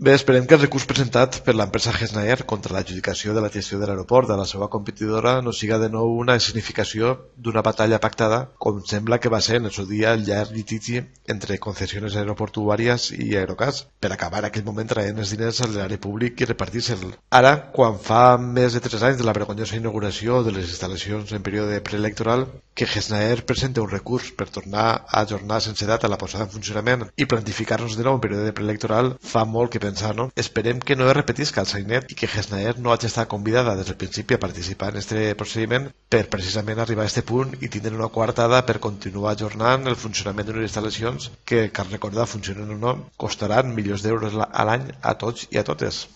Bé, esperem que el recurs presentat per l'empresa Hesnaer contra l'adjudicació de la gestió de l'aeroport a la seva competidora no siga de nou una significació d'una batalla pactada, com sembla que va ser en el seu dia el llarg litigi entre concessions aeroportuàries i Aerocas, per acabar aquell moment traient els diners al l'àrea públic i repartir-se'l. Ara, quan fa més de 3 anys de la vergonyosa inauguració de les instal·lacions en període preelectoral, que Gesnaer presenta un recurs per tornar a ajornar sense data la posada en funcionament i planificar-nos de nou un període preelectoral fa molt que pensar, no? Esperem que no es repetisca el sainet i que Gesnaer no hagi estat convidada des del principi a participar en aquest procediment per precisament arribar a aquest punt i tindre una coartada per continuar ajornant el funcionament d'unes instal·lacions que, cal recordar, funcionen o no, costaran milions d'euros a l'any a tots i a totes.